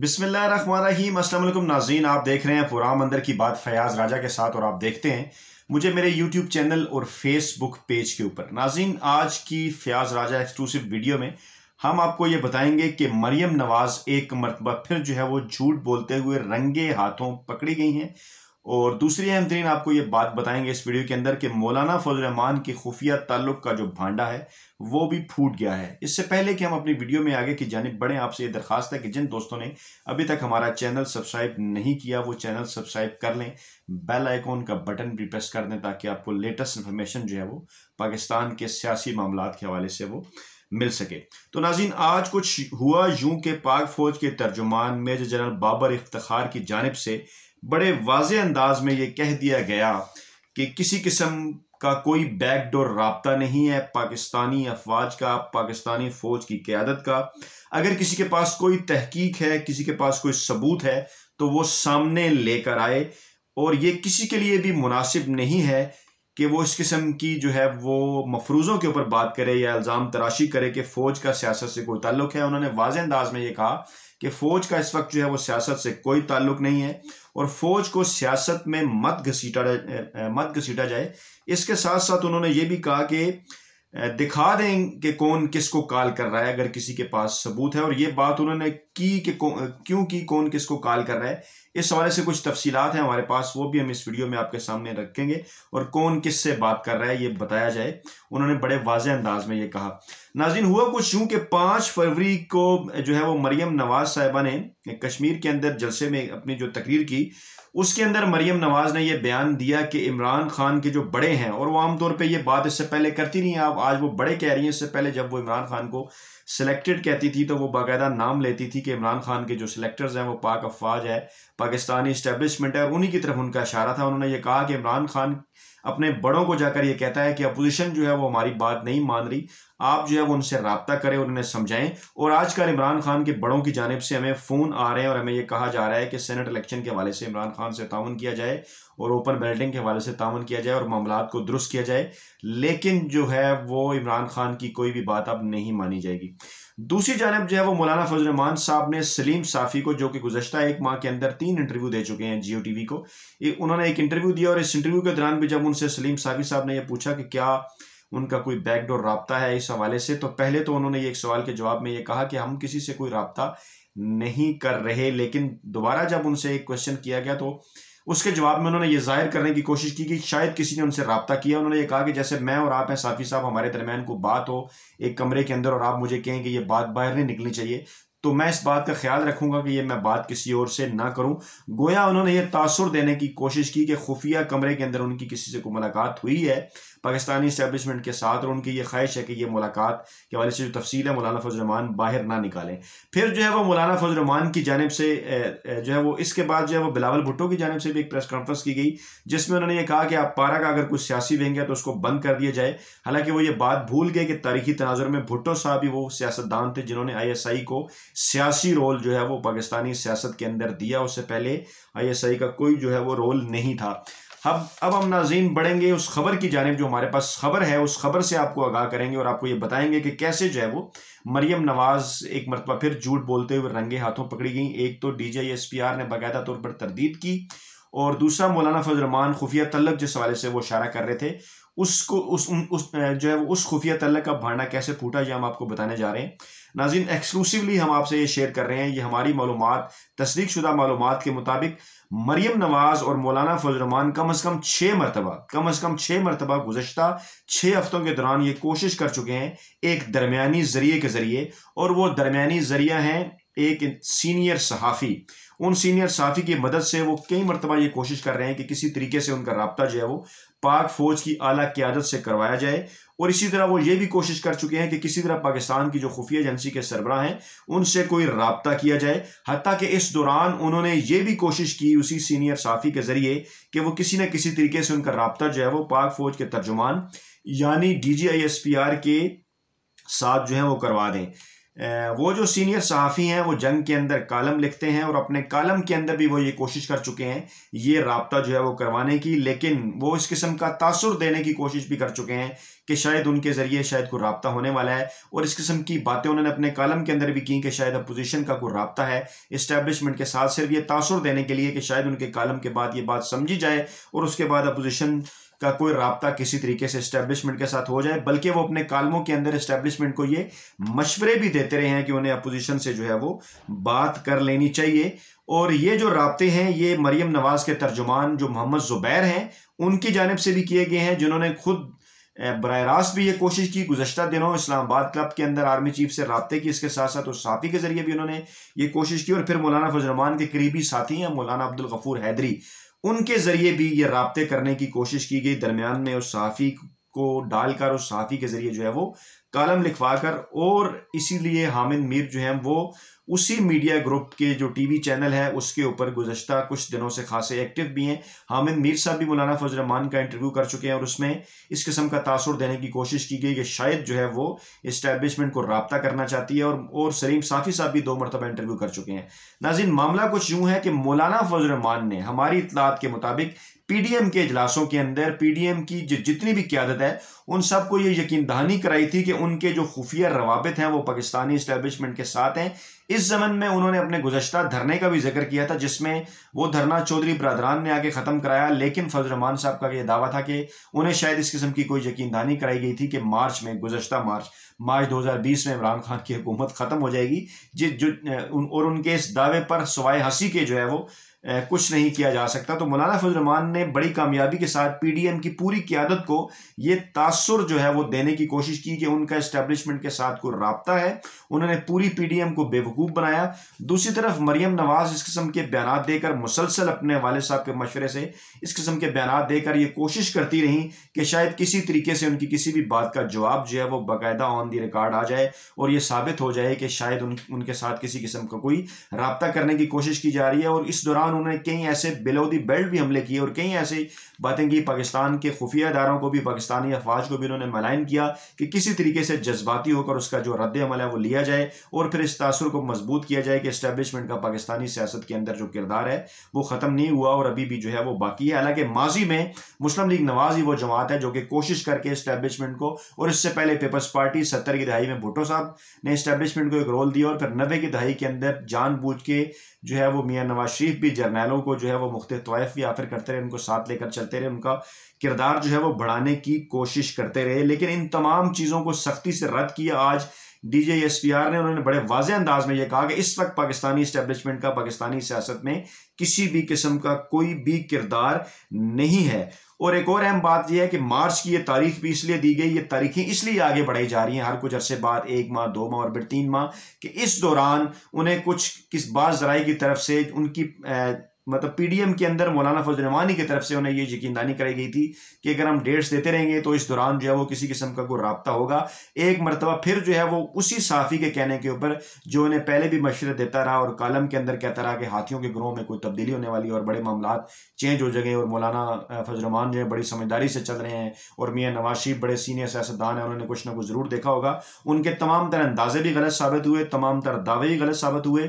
बिसमीम असल नाजीन आप देख रहे हैं पुराम अंदर की बात फयाज राजा के साथ और आप देखते हैं मुझे मेरे यूट्यूब चैनल और फेसबुक पेज के ऊपर नाजीन आज की फयाज राजा एक्सक्लूसिव वीडियो में हम आपको ये बताएंगे कि मरियम नवाज़ एक मरतबा फिर जो है वो झूठ बोलते हुए रंगे हाथों पकड़ी गई हैं और दूसरी अहम तरीन आपको ये बात बताएंगे इस वीडियो के अंदर कि मौलाना फजलरहमान के खुफिया ताल्लुक का जो भांडा है वो भी फूट गया है इससे पहले कि हम अपनी वीडियो में आगे की जानब बढ़ें आपसे ये दरखास्त है कि जिन दोस्तों ने अभी तक हमारा चैनल सब्सक्राइब नहीं किया वो चैनल सब्सक्राइब कर लें बेल आइकॉन का बटन भी प्रेस कर दें ताकि आपको लेटेस्ट इन्फॉर्मेशन जो है वो पाकिस्तान के सियासी मामला के हवाले से वो मिल सके तो नाजीन आज कुछ हुआ यूं के पाक फौज के तर्जुमान मेजर जनरल बाबर इफ्तार की जानब से बड़े वाज अंदाज में ये कह दिया गया कि किसी किस्म का कोई बैकडोर रबता नहीं है पाकिस्तानी अफवाज का पाकिस्तानी फ़ौज की क्यादत का अगर किसी के पास कोई तहकीक है किसी के पास कोई सबूत है तो वो सामने लेकर आए और ये किसी के लिए भी मुनासिब नहीं है कि वो इस किस्म की जो है वो मफरूज़ों के ऊपर बात करे या इल्ज़ाम तराशी करे कि फ़ौज का सियासत से कोई ताल्लुक है उन्होंने वाज अंदाज में ये कहा कि फौज का इस वक्त जो है वो सियासत से कोई ताल्लुक नहीं है और फौज को सियासत में मत घसीटा मत घसीटा जाए इसके साथ साथ उन्होंने ये भी कहा कि दिखा दें कि कौन किसको कॉल कर रहा है अगर किसी के पास सबूत है और ये बात उन्होंने की कि क्यों की कौन किसको कॉल कर रहा है इस हवाले से कुछ तफसीत हैं हमारे पास वो भी हम इस वीडियो में आपके सामने रखेंगे और कौन किस से बात कर रहा है ये बताया जाए उन्होंने बड़े वाज अंदाज में ये कहा नाजिन हुआ कुछ यूं कि पाँच फरवरी को जो है वो मरियम नवाज साहिबा ने कश्मीर के अंदर जलसे में अपनी जो तकरीर की उसके अंदर मरियम नवाज ने यह बयान दिया कि इमरान खान के जो बड़े हैं और वो आमतौर पर यह बात इससे पहले करती नहीं आप आज वो बड़े कह रही हैं इससे पहले जब वो इमरान खान को सिलेक्टेड कहती थी तो वो बाकायदा नाम लेती थी कि इमरान खान के जो सिलेक्टर्स हैं वो पाक अफवाज है पाकिस्तानी इस्टेब्लिशमेंट है और उन्हीं की तरफ उनका इशारा था उन्होंने ये कहा कि इमरान खान अपने बड़ों को जाकर ये कहता है कि अपोजिशन जो है वो हमारी बात नहीं मान रही आप जो है वो उनसे रबता करें और उन्हें समझाएं और आजकल इमरान खान के बड़ों की जानब से हमें फ़ोन आ रहे हैं और हमें ये कहा जा रहा है कि सेनेट इलेक्शन के हवाले से इमरान खान से तान किया जाए और ओपन बैल्टिंग के हवाले से तान किया जाए और मामला को दुरुस्त किया जाए लेकिन जो है वो इमरान खान की कोई भी बात अब नहीं मानी जाएगी दूसरी जानब जो है वो मौलाना फजलरहमान साहब ने सलीम साफ़ी को जो कि गुजशत एक माह के अंदर तीन इंटरव्यू दे चुके हैं जियो टी वी को उन्होंने एक इंटरव्यू दिया और इस इंटरव्यू के दौरान भी जब उनसे सलीम साफ़ी साहब ने यह पूछा कि क्या उनका कोई बैकडोर रबता है इस हवाले से तो पहले तो उन्होंने एक सवाल के जवाब में ये कहा कि हम किसी से कोई रबता नहीं कर रहे लेकिन दोबारा जब उनसे एक क्वेश्चन किया गया तो उसके जवाब में उन्होंने ये जाहिर करने की कोशिश की कि शायद किसी ने उनसे रबता किया उन्होंने ये कहा कि जैसे मैं और आप हैं साफ़ी साहब हमारे दरमियान को बात हो एक कमरे के अंदर और आप मुझे कहें कि ये बात बाहर नहीं निकलनी चाहिए तो मैं इस बात का ख्याल रखूंगा कि ये मैं बात किसी और से ना करूं गोया उन्होंने ये तासुर देने की कोशिश की कि खुफिया कमरे के अंदर उनकी किसी से कोई मुलाकात हुई है पाकिस्तानी इस्टेबलिशमेंट के साथ और उनकी ये ख्वाहिश है कि ये मुलाकात के हवाले से जो तफसील है मौलाना फजलरमान बाहर ना निकालें फिर जो है वो मौलाना फजलरमान की जानब से जो है वो इसके बाद जो है वो बिलावल भुट्टो की जानब से भी एक प्रेस कॉन्फ्रेंस की गई जिसमें उन्होंने ये कहा कि आप पारा का अगर कुछ सियासी व्यंग है तो उसको बंद कर दिया जाए हालांकि वो ये बात भूल गए कि तारीखी तनाजर में भुट्टो साहब ही वो सियासतदान थे जिन्होंने आई एस आई को सियासी रोल जो है वो पाकिस्तानी सियासत के अंदर दिया उससे पहले आई एस आई का कोई जो है वो रोल नहीं था अब अब हम नाजीन बढ़ेंगे उस खबर की जानब जो हमारे पास खबर है उस खबर से आपको आगाह करेंगे और आपको ये बताएंगे कि कैसे जो है वो मरियम नवाज एक मरतबा फिर झूठ बोलते हुए रंगे हाथों पकड़ी गई एक तो D G S P R ने बाकायदा तौर पर तरदीद की और दूसरा मौलाना फजलरमान खुफिया तलक जिस हवाले से वो इशारा कर रहे थे उसको उस, उस जो है वो उस खुफिया तलक का भांडा कैसे फूटा यह हम आपको बताने जा रहे हैं नाजिन एक्सक्लूसिवली हम आपसे ये शेयर कर रहे हैं ये हमारी मालूम तस्दीक शुदा मालूम के मुताबिक मरियम नवाज और मौलाना फजलरमान कम अज़ कम छः मरतबा कम अज़ कम छः मरतबा गुजशत छः हफ्तों के दौरान ये कोशिश कर चुके हैं एक दरमिया ज़रिए के ज़रिए और वह दरमिया ज़रिया हैं एक सीनियर सहाफ़ी उन सीनियर साफी की मदद से वो कई मरतबा ये कोशिश कर रहे हैं कि किसी तरीके से उनका रबता जो है वो पाक फ़ौज की आला क्यादत से करवाया जाए और इसी तरह वो ये भी कोशिश कर चुके हैं कि किसी तरह पाकिस्तान की जो खुफिया एजेंसी के सरबरा हैं उनसे कोई रबता किया जाए हती कि इस दौरान उन्होंने ये भी कोशिश की उसी सीनियर साफ़ी के ज़रिए कि वो किसी न किसी तरीके से उनका रबता जो है वो पाक फ़ौज के तर्जुमान यानी D G I S P R के साथ जो है वो करवा दें वो जो सीनियर सहाफ़ी हैं वो जंग के अंदर कालम लिखते हैं और अपने कालम के अंदर भी वो ये कोशिश कर चुके हैं ये रबता जो है वो करवाने की लेकिन वो इस किस्म का तासर देने की कोशिश भी कर चुके हैं कि शायद उनके ज़रिए शायद कोई रबता होने वाला है और इस किस्म की बातें उन्होंने अपने कालम के अंदर भी की कि शायद अपोजिशन का कोई रबता है इस्टेबलिशमेंट के साथ सिर्फ ये तासर देने के लिए कि शायद उनके कालम के बाद ये बात समझी जाए और उसके बाद अपोजिशन का कोई रबता किसी तरीके से स्टैब्लिशमेंट के साथ हो जाए बल्कि वो अपने कालमों के अंदर स्टैब्लिशमेंट को ये मशवरे भी देते रहे हैं कि उन्हें अपोजिशन से जो है वो बात कर लेनी चाहिए और ये जो रबते हैं ये मरियम नवाज़ के तर्जुमान जो मोहम्मद ज़ुबैर हैं उनकी जानब से भी किए गए हैं जिन्होंने खुद बर रास्त भी ये कोशिश की गुजशत दिनों इस्लामाबाद क्लब के अंदर आर्मी चीफ से रबते की इसके साथ साथ उस साथी के जरिए भी उन्होंने ये कोशिश की और फिर मौलाना फजलरमान के करीबी साथी हैं मौलाना अब्दुल गफूर हैदरी उनके ज़रिए भी ये रबते करने की कोशिश की गई दरमियान में उस साफी को डालकर उस साफी के ज़रिए जो है वो कालम लिखवा कर और इसीलिए हामिद मीर जो है वो उसी मीडिया ग्रुप के जो टीवी चैनल है उसके ऊपर गुजशत कुछ दिनों से खासे एक्टिव भी हैं हामिद मीर साहब भी मौलाना फजल रमान का इंटरव्यू कर चुके हैं और उसमें इस किस्म का तासुर देने की कोशिश की गई कि शायद जो है वो इस्टेबलिशमेंट को रबता करना चाहती है और और सलीम साफ़ी साहब भी दो मरतबा इंटरव्यू कर चुके हैं नाजिन मामला कुछ यूं है कि मौलाना फजल रमान ने हमारी इतलात के मुताबिक पीडीएम के इजलासों के अंदर पीडीएम की जो जितनी भी क्यादत है उन सबको ये यकीन दहानी कराई थी कि उनके जो खुफिया रवाबित हैं वो पाकिस्तानी इस्टेबलिशमेंट के साथ हैं इस जमन में उन्होंने अपने गुजशत धरने का भी जिक्र किया था जिसमें वो धरना चौधरी बरदरान ने आके ख़त्म कराया लेकिन फजल रहमान साहब का यह दावा था कि उन्हें शायद इस किस्म की कोई यकीन दहानी कराई गई थी कि मार्च में गुजशत मार्च मार्च 2020 में इमरान खान की हुकूमत ख़त्म हो जाएगी जो और उनके इस दावे पर सवाए हंसी के जो है वो कुछ नहीं किया जा सकता तो मौलाना फजलरहमान ने बड़ी कामयाबी के साथ पी डी एम की पूरी क्यादत को ये तासर जो है वो देने की कोशिश की कि उनका इस्टेब्लिशमेंट के साथ कोई रबता है उन्होंने पूरी पी डी एम को बेवकूफ़ बनाया दूसरी तरफ मरियम नवाज इस किस्म के बयान देकर मुसलसल अपने वाले साहब के मशवरे से इस किस्म के बयान देकर ये कोशिश करती रहीं कि शायद किसी तरीके से उनकी किसी भी बात का जवाब जो है वो बाकायदा ऑन दी रिकॉर्ड आ जाए और ये साबित हो जाए कि शायद उन, उनके साथ किसी किस्म का कोई रबता करने की कोशिश की जा रही है और इस दौरान दौरान उन्होंने कई ऐसे बिलो दी बेल्ट भी हमले किए और कई ऐसी बातें की पाकिस्तान के खुफिया इदारों को भी पाकिस्तानी अफवाज को भी उन्होंने मलाइन किया कि किसी तरीके से जज्बाती होकर उसका जो रद्द अमल है वो लिया जाए और फिर इस तासर को मजबूत किया जाए कि इस्टेबलिशमेंट का पाकिस्तानी सियासत के अंदर जो किरदार है वो ख़त्म नहीं हुआ और अभी भी जो है वो बाकी है हालांकि माजी में मुस्लिम लीग नवाज ही वो जमात है जो कि कोशिश करके इस्टेबलिशमेंट को और इससे पहले पीपल्स पार्टी सत्तर की दहाई में भुटो साहब ने इस्टेबलिशमेंट को एक रोल दिया और फिर नबे की दहाई के अंदर जानबूझ के जो है वो मियाँ नवाज शरीफ भी जर्नैलों को जो है वो मुख्त तवायफ भी आफिर करते रहे उनको साथ लेकर चलते रहे उनका किरदार जो है वो बढ़ाने की कोशिश करते रहे लेकिन इन तमाम चीज़ों को सख्ती से रद्द किया आज D J S P R ने उन्होंने बड़े वाज अंदाज में यह कहा कि इस वक्त पाकिस्तानी इस्टेबलिशमेंट का पाकिस्तानी सियासत में किसी भी किस्म का कोई भी किरदार नहीं है और एक और अहम बात यह है कि मार्च की ये तारीख भी इसलिए दी गई ये तारीखें इसलिए आगे बढ़ाई जा रही हैं हर कुछ अरसे बाद एक माह दो माह और फिर तीन माह कि इस दौरान उन्हें कुछ किस बात की तरफ से उनकी मतलब पीडीएम के अंदर मौलाना फजलरहमानी की तरफ से उन्हें ये यकीन दानी कराई गई थी कि अगर हम डेट्स देते रहेंगे तो इस दौरान जो है वो किसी किस्म का कोई रबता होगा एक मरतबा फिर जो है वो उसी साफ़ी के कहने के ऊपर जो उन्हें पहले भी मशरत देता रहा और कॉलम के अंदर कहता रहा कि हाथियों के ग्रोह में कोई तब्दीली होने वाली और बड़े मामला चेंज हो जाएंगे और मौलाना फजलरहमान जो है बड़ी समझदारी से चल रहे हैं और मियाँ नवाज शरीफ बड़े सीनियर सियासतदान हैं उन्होंने कुछ ना कुछ ज़रूर देखा होगा उनके तमाम तरह अंदाजे भी गलत साबित हुए तमाम तरह दावे भी गलत साबित हुए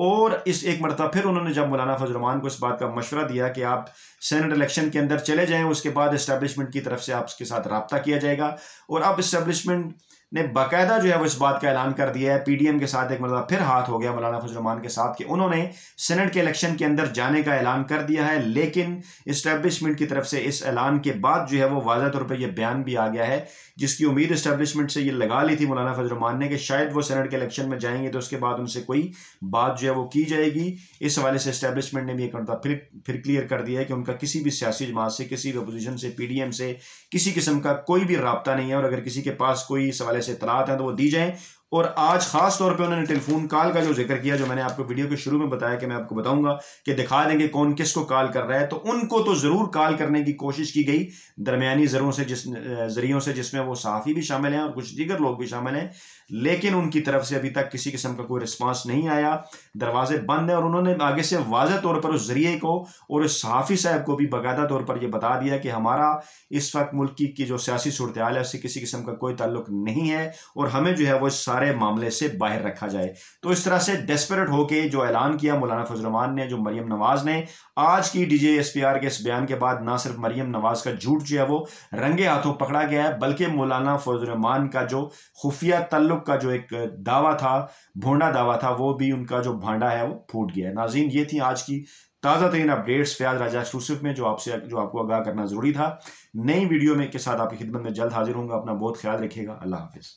और इस एक मरतब फिर उन्होंने जब मौलाना फजलरमान को इस बात का मशवरा दिया कि आप सेनेट इलेक्शन के अंदर चले जाएं उसके बाद इस्टेब्लिशमेंट की तरफ से आपके साथ रबता किया जाएगा और अब इस्टेब्लिशमेंट ने बाकायदा जो है वो इस बात का ऐलान कर दिया है पीडीएम के साथ एक मतलब फिर हाथ हो गया मौलाना फजलरमान के साथ कि उन्होंने सेनेट के इलेक्शन के अंदर जाने का ऐलान कर दिया है लेकिन इस्टेब्लिशमेंट की तरफ से इस ऐलान के बाद जो है वो वाजह तौर पर यह बयान भी आ गया है जिसकी उम्मीद इस्टेब्लिशमेंट से ये लगा ली थी मौलाना फजलरमान ने कि शायद वो सेनेट के इलेक्शन में जाएंगे तो उसके बाद उनसे कोई बात जो है वो की जाएगी इस हवाले से इस्टेब्लिशमेंट ने भी एक मतलब फिर फिर क्लियर कर दिया है कि उनका का किसी भी सियासी जमात से किसी भी अपोजिशन से पीडीएम से किसी किस्म का कोई भी रबता नहीं है और अगर किसी के पास कोई इस हवाले से इतलात हैं तो वो दी जाए और आज खास तौर पे उन्होंने टेलीफोन कॉल का जो जिक्र किया जो मैंने आपको वीडियो के शुरू में बताया कि मैं आपको बताऊंगा कि दिखा देंगे कौन किसको कॉल कर रहा है तो उनको तो ज़रूर कॉल करने की कोशिश की गई दरमियानी जरों से जिस जरियों से जिसमें वो साफी भी शामिल हैं और कुछ दीगर लोग भी शामिल हैं लेकिन उनकी तरफ से अभी तक किसी किस्म का कोई रिस्पांस नहीं आया दरवाजे बंद हैं और उन्होंने आगे से वाज तौर पर उस जरिए को और उस सहाफ़ी साहब को भी बाकायदा तौर पर यह बता दिया कि हमारा इस वक्त मुल्क की, की जो सियासी सूरत है उससे किसी किस्म का कोई ताल्लुक नहीं है और हमें जो है वो इस सारे मामले से बाहर रखा जाए तो इस तरह से डेस्परेट होकर जो ऐलान किया मौलाना फजलमान ने जो मरीम नवाज़ ने आज की D J S P R के इस बयान के बाद ना सिर्फ मरियम नवाज़ का झूठ जो है वो रंगे हाथों पकड़ा गया है बल्कि मौलाना फजलमान का जो खुफिया तल्लुक का जो एक दावा था भोंडा दावा था वो भी उनका जो भांडा है वो फूट गया है नाजीन ये थी आज की ताज़ा तरीन अपडेट्स फयाज राजा एक्सक्लूसिव में जो आपसे जो आपको आगाह करना ज़रूरी था नई वीडियो में के साथ आपकी खिदमत में जल्द हाजिर होंगे अपना बहुत ख्याल रखिएगा अल्लाह हाफिज़